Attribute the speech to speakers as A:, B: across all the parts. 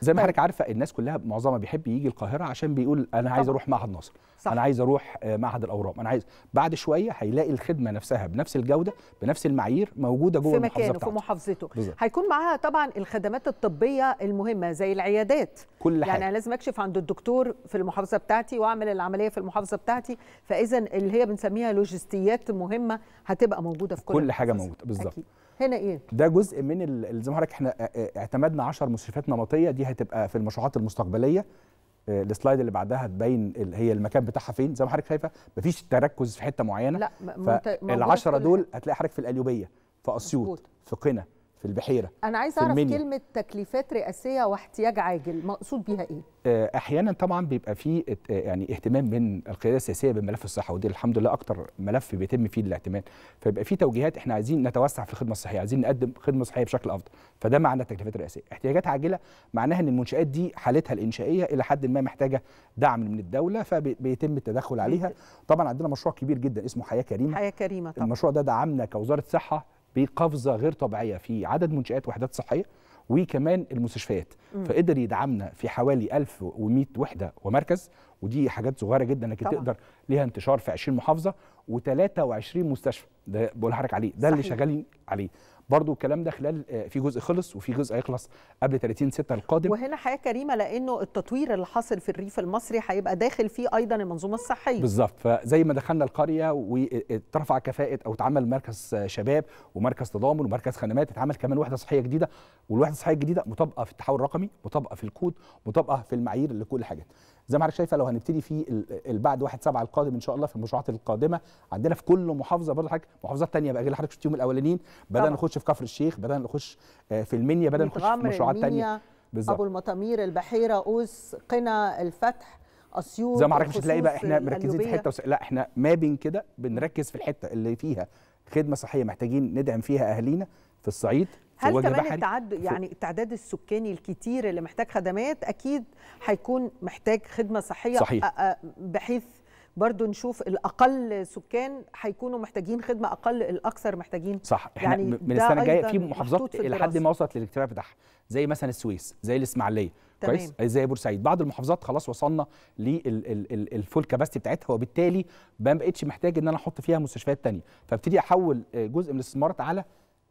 A: زي ما طيب. حضرتك عارفه الناس كلها معظمها بيحب يجي القاهره عشان بيقول انا عايز اروح معهد نصر صح. انا عايز اروح آه، معهد الاورام انا عايز بعد شويه هيلاقي الخدمه نفسها بنفس الجوده بنفس المعايير موجوده جوه المحافظه في مكانه في
B: محافظته بالزبط. هيكون معاها طبعا الخدمات الطبيه المهمه زي العيادات كل يعني حاجه يعني انا لازم اكشف عند الدكتور في المحافظه بتاعتي واعمل العمليه في المحافظه بتاعتي فاذا اللي هي بنسميها لوجستيات مهمه هتبقى موجوده في كل كل حاجه
A: موجوده بالظبط هنا ايه ده جزء من زي ما حضرتك احنا آه، آه، اعتمدنا 10 مستشفيات نمطيه دي هتبقى في المشروعات المستقبليه آه، السلايد اللي بعدها تبين هي المكان بتاعها فين زي ما حضرتك شايفه مفيش تركز في حته معينه لا العشرة دول هتلاقي حضرتك في القليوبيه في اسيوط في قنا في البحيره انا عايز اعرف كلمه
B: تكليفات رئاسيه واحتياج عاجل مقصود بيها ايه
A: آه، احيانا طبعا بيبقى في آه، يعني اهتمام من القياده السياسيه بملف الصحه ودي الحمد لله اكتر ملف بيتم فيه الاهتمام فيبقى في توجيهات احنا عايزين نتوسع في الخدمه الصحيه عايزين نقدم خدمه صحيه بشكل افضل فده معنى التكليفات الرئاسيه احتياجات عاجله معناها ان المنشات دي حالتها الانشائيه الى حد ما محتاجه دعم من الدوله فبيتم التدخل عليها طبعا عندنا مشروع كبير جدا اسمه حياه كريمه حياه كريمه طبعا المشروع ده دعمنا كوزاره صحه بقفزه غير طبيعيه في عدد منشات وحدات صحيه وكمان المستشفيات فقدر يدعمنا في حوالي 1100 وحده ومركز ودي حاجات صغيره جدا انك تقدر ليها انتشار في 20 محافظه و23 مستشفى ده بقول حضرتك عليه ده صحيح. اللي شغالين عليه برضو الكلام ده خلال آه، في جزء خلص وفي جزء هيخلص قبل 30 6 القادم
B: وهنا حياه كريمه لانه التطوير اللي حاصل في الريف المصري هيبقى داخل فيه ايضا المنظومه الصحيه
A: بالظبط فزي ما دخلنا القريه وترفع كفاءه او اتعمل مركز آه، شباب ومركز تضامن ومركز خدمات اتعمل كمان وحده صحيه جديده والوحده الصحيه الجديده مطابقه في التحول الرقمي مطابقه في الكود مطابقه في المعايير لكل الحاجات زي ما حضرتك شايفه لو هنبتدي في بعد 1 7 القادم ان شاء الله في المشروعات القادمه عندنا في كل محافظه برضه حضرتك محافظات ثانيه بقى غير اللي حضرتك شفتيهم الاولانيين بدانا نخش في كفر الشيخ بدانا نخش آه، في المنيا بدانا نخش في مشروعات ثانيه بالظبط ابو
B: المطامير البحيره اوس قنا الفتح اسيوط زي ما حضرتك مش هتلاقي بقى احنا مركزين في حته
A: وس... لا احنا ما بين كده بنركز في الحته اللي فيها خدمه صحيه محتاجين ندعم فيها اهالينا في الصعيد هل كمان التعد يعني
B: التعداد السكاني الكتير اللي محتاج خدمات اكيد هيكون محتاج خدمه صحيه صحيح. بحيث برضو نشوف الاقل سكان هيكونوا محتاجين خدمه اقل الاكثر محتاجين صح
A: احنا يعني من السنه الجايه في محافظات لحد ما وصلت للاكتفاء بتاعها زي مثلا السويس زي الاسماعيليه كويس زي بورسعيد بعض المحافظات خلاص وصلنا للفول كاباستي بتاعتها وبالتالي ما بقتش محتاج ان انا احط فيها مستشفيات ثانيه فابتدي احول آه، جزء من الاستثمارات على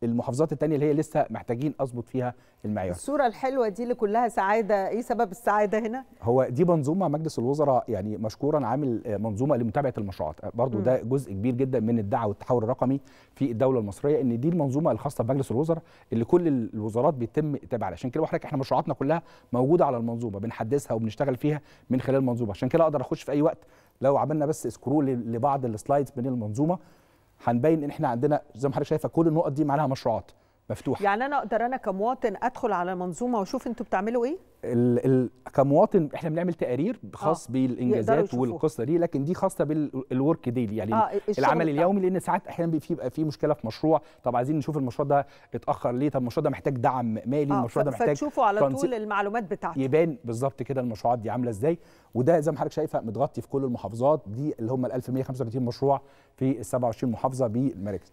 A: المحافظات التانية اللي هي لسه محتاجين اظبط فيها المعيار
B: الصوره الحلوه دي اللي كلها سعاده ايه سبب السعاده هنا
A: هو دي منظومه مجلس الوزراء يعني مشكورا عامل آه، منظومه لمتابعه المشروعات آه، برضو م. ده جزء كبير جدا من الدعوة والتحول الرقمي في الدوله المصريه ان دي المنظومه الخاصه بمجلس الوزراء اللي كل الوزارات بيتم تابعها عشان كده وحضرتك احنا مشروعاتنا كلها موجوده على المنظومه بنحدثها وبنشتغل فيها من خلال المنظومه عشان كده اقدر اخش في اي وقت لو عملنا بس سكرول لبعض السلايدز من المنظومه هنبين ان احنا عندنا زي ما حضرتك شايفه كل النقط دي معناها مشروعات مفتوحه
B: يعني انا اقدر انا كمواطن ادخل على المنظومه واشوف انتوا بتعملوا ايه
A: ال ال كمواطن احنا بنعمل تقارير آه. خاص آه. بالانجازات والقصه دي لكن دي خاصه بالورك ديلي يعني آه العمل اليومي لان ساعات احيانا بيبقى في, بقى في مشكله في مشروع طب عايزين نشوف المشروع ده اتاخر ليه طب المشروع ده محتاج دعم مالي آه المشروع ده محتاج فتشوفوا على طول
B: المعلومات بتاعته
A: يبان بالظبط كده المشروعات دي عامله ازاي وده زي ما حضرتك شايفه متغطي في كل المحافظات دي اللي هم ال 1135 مشروع في ال 27 محافظه بالمراكز